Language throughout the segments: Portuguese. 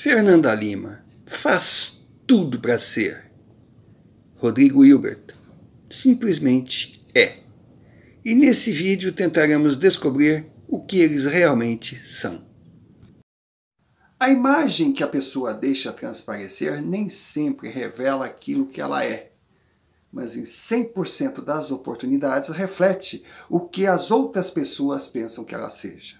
Fernanda Lima faz tudo para ser. Rodrigo Hilbert simplesmente é. E nesse vídeo tentaremos descobrir o que eles realmente são. A imagem que a pessoa deixa transparecer nem sempre revela aquilo que ela é, mas em 100% das oportunidades reflete o que as outras pessoas pensam que ela seja.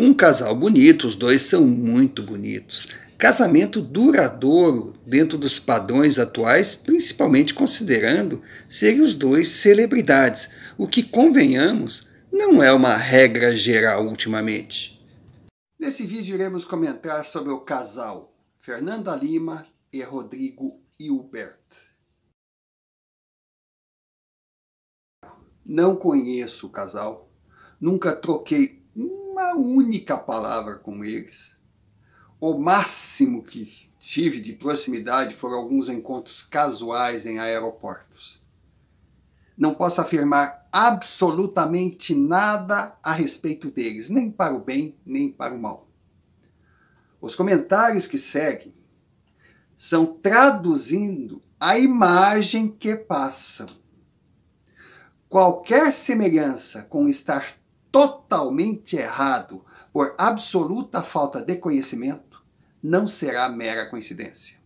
Um casal bonito, os dois são muito bonitos. Casamento duradouro dentro dos padrões atuais, principalmente considerando serem os dois celebridades, o que, convenhamos, não é uma regra geral ultimamente. Nesse vídeo iremos comentar sobre o casal Fernanda Lima e Rodrigo Hilbert. Não conheço o casal, nunca troquei uma única palavra com eles. O máximo que tive de proximidade foram alguns encontros casuais em aeroportos. Não posso afirmar absolutamente nada a respeito deles, nem para o bem, nem para o mal. Os comentários que seguem são traduzindo a imagem que passam. Qualquer semelhança com estar totalmente errado por absoluta falta de conhecimento não será mera coincidência.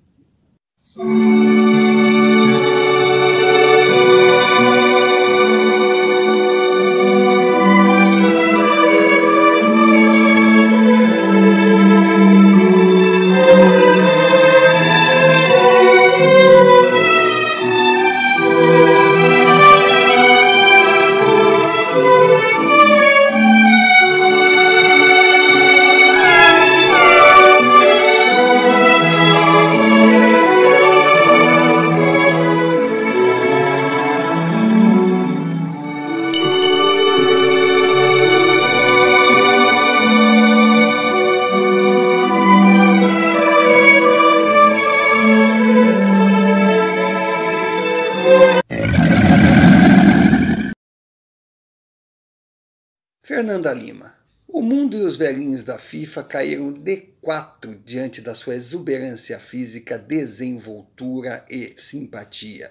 Fernanda Lima. O mundo e os velhinhos da FIFA caíram de quatro diante da sua exuberância física, desenvoltura e simpatia.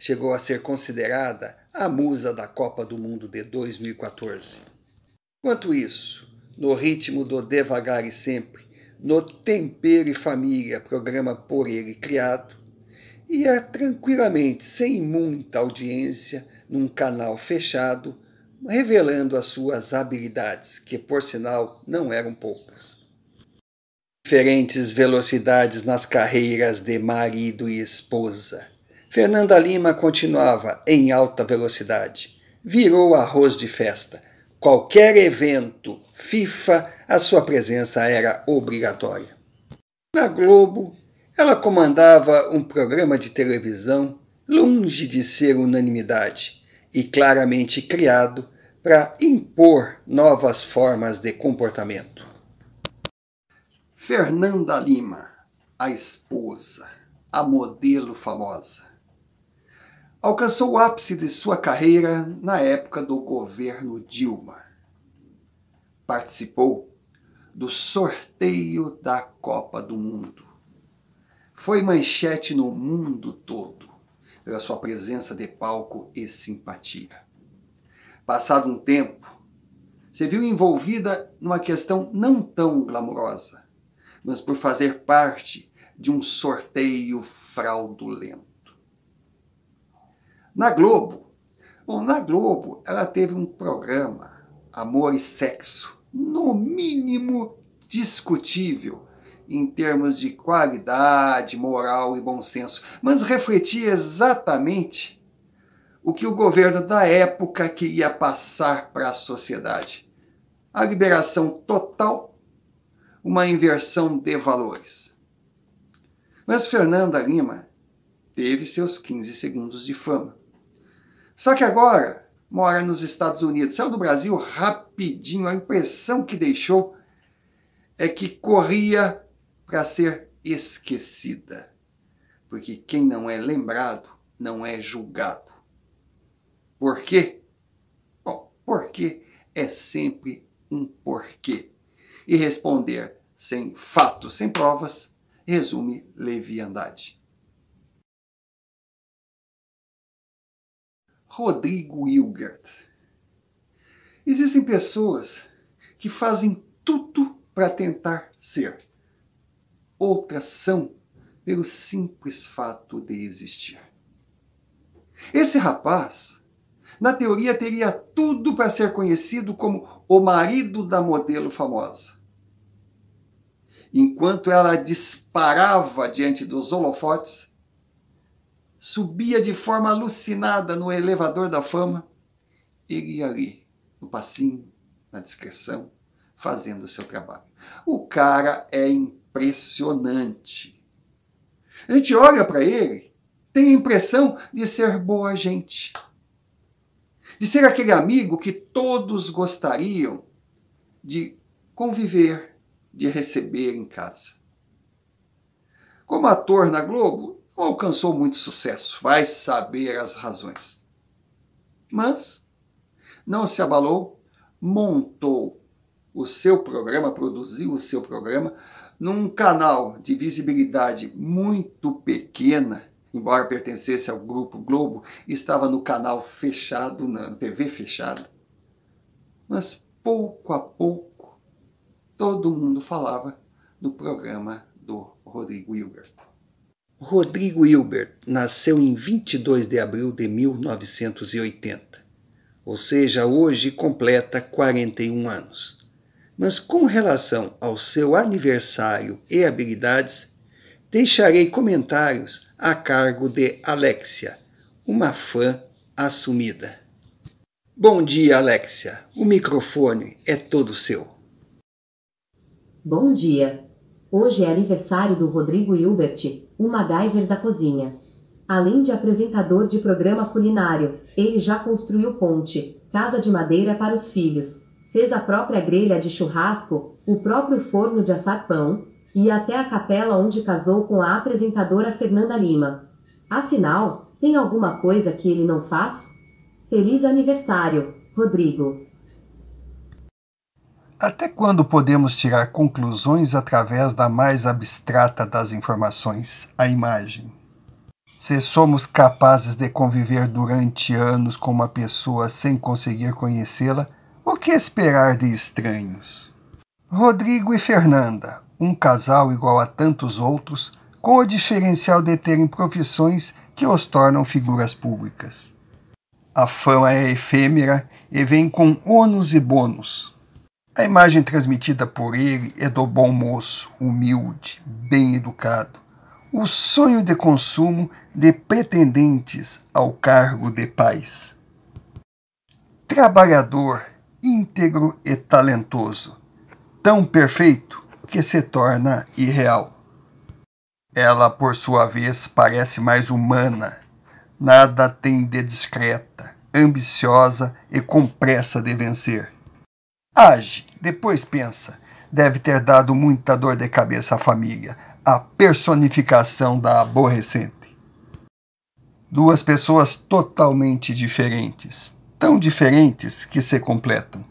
Chegou a ser considerada a musa da Copa do Mundo de 2014. Quanto isso, no ritmo do Devagar e Sempre, no Tempero e Família, programa por ele criado, ia é tranquilamente, sem muita audiência, num canal fechado, revelando as suas habilidades, que por sinal não eram poucas. Diferentes velocidades nas carreiras de marido e esposa. Fernanda Lima continuava em alta velocidade. Virou arroz de festa. Qualquer evento, FIFA, a sua presença era obrigatória. Na Globo, ela comandava um programa de televisão longe de ser unanimidade e claramente criado para impor novas formas de comportamento. Fernanda Lima, a esposa, a modelo famosa, alcançou o ápice de sua carreira na época do governo Dilma. Participou do sorteio da Copa do Mundo. Foi manchete no mundo todo pela sua presença de palco e simpatia passado um tempo, se viu envolvida numa questão não tão glamourosa, mas por fazer parte de um sorteio fraudulento. Na Globo, bom, na Globo ela teve um programa Amor e Sexo, no mínimo discutível em termos de qualidade, moral e bom senso, mas refletia exatamente o que o governo da época queria passar para a sociedade. A liberação total, uma inversão de valores. Mas Fernanda Lima teve seus 15 segundos de fama. Só que agora mora nos Estados Unidos. Saiu do Brasil rapidinho. A impressão que deixou é que corria para ser esquecida. Porque quem não é lembrado não é julgado. Por quê? Bom, porque é sempre um porquê. E responder sem fatos, sem provas, resume leviandade. Rodrigo Hilgert. Existem pessoas que fazem tudo para tentar ser. Outras são pelo simples fato de existir. Esse rapaz na teoria teria tudo para ser conhecido como o marido da modelo famosa. Enquanto ela disparava diante dos holofotes, subia de forma alucinada no elevador da fama, ele ia ali, no passinho, na discreção, fazendo o seu trabalho. O cara é impressionante. A gente olha para ele, tem a impressão de ser boa gente de ser aquele amigo que todos gostariam de conviver, de receber em casa. Como ator na Globo, não alcançou muito sucesso, vai saber as razões. Mas não se abalou, montou o seu programa, produziu o seu programa num canal de visibilidade muito pequena embora pertencesse ao Grupo Globo, estava no canal fechado, na TV fechada. Mas pouco a pouco, todo mundo falava no programa do Rodrigo Hilbert. Rodrigo Hilbert nasceu em 22 de abril de 1980, ou seja, hoje completa 41 anos. Mas com relação ao seu aniversário e habilidades, deixarei comentários a cargo de Alexia, uma fã assumida. Bom dia, Alexia. O microfone é todo seu. Bom dia. Hoje é aniversário do Rodrigo Hilbert, o MacGyver da cozinha. Além de apresentador de programa culinário, ele já construiu ponte, casa de madeira para os filhos, fez a própria grelha de churrasco, o próprio forno de assar pão, e até a capela onde casou com a apresentadora Fernanda Lima. Afinal, tem alguma coisa que ele não faz? Feliz aniversário, Rodrigo! Até quando podemos tirar conclusões através da mais abstrata das informações, a imagem? Se somos capazes de conviver durante anos com uma pessoa sem conseguir conhecê-la, o que esperar de estranhos? Rodrigo e Fernanda, um casal igual a tantos outros, com o diferencial de terem profissões que os tornam figuras públicas. A fama é efêmera e vem com ônus e bônus. A imagem transmitida por ele é do bom moço, humilde, bem educado. O sonho de consumo de pretendentes ao cargo de pais. Trabalhador, íntegro e talentoso. Tão perfeito que se torna irreal. Ela, por sua vez, parece mais humana. Nada tem de discreta, ambiciosa e com pressa de vencer. Age, depois pensa. Deve ter dado muita dor de cabeça à família, a personificação da aborrecente. Duas pessoas totalmente diferentes, tão diferentes que se completam.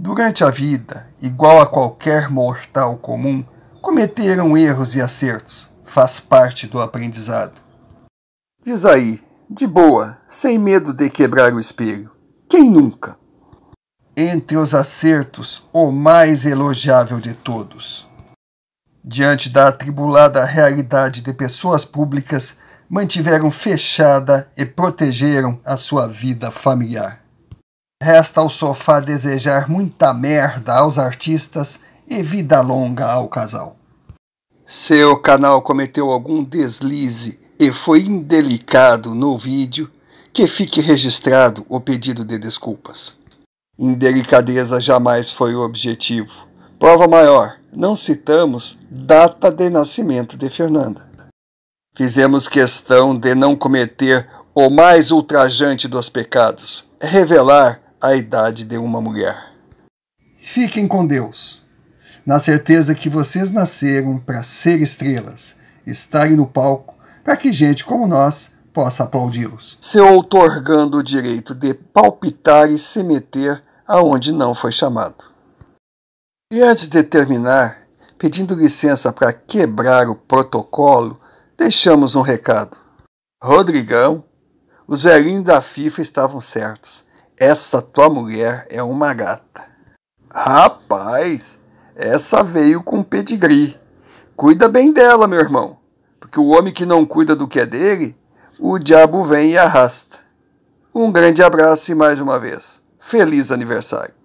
Durante a vida, igual a qualquer mortal comum, cometeram erros e acertos. Faz parte do aprendizado. Diz aí, de boa, sem medo de quebrar o espelho. Quem nunca? Entre os acertos, o mais elogiável de todos. Diante da atribulada realidade de pessoas públicas, mantiveram fechada e protegeram a sua vida familiar. Resta ao sofá desejar muita merda aos artistas e vida longa ao casal. Seu canal cometeu algum deslize e foi indelicado no vídeo, que fique registrado o pedido de desculpas. Indelicadeza jamais foi o objetivo. Prova maior, não citamos data de nascimento de Fernanda. Fizemos questão de não cometer o mais ultrajante dos pecados, revelar a idade de uma mulher. Fiquem com Deus, na certeza que vocês nasceram para ser estrelas, estarem no palco para que gente como nós possa aplaudi-los. Seu outorgando o direito de palpitar e se meter aonde não foi chamado. E antes de terminar, pedindo licença para quebrar o protocolo, deixamos um recado. Rodrigão, os velhinhos da FIFA estavam certos. Essa tua mulher é uma gata. Rapaz, essa veio com pedigree. Cuida bem dela, meu irmão, porque o homem que não cuida do que é dele, o diabo vem e arrasta. Um grande abraço e mais uma vez, feliz aniversário.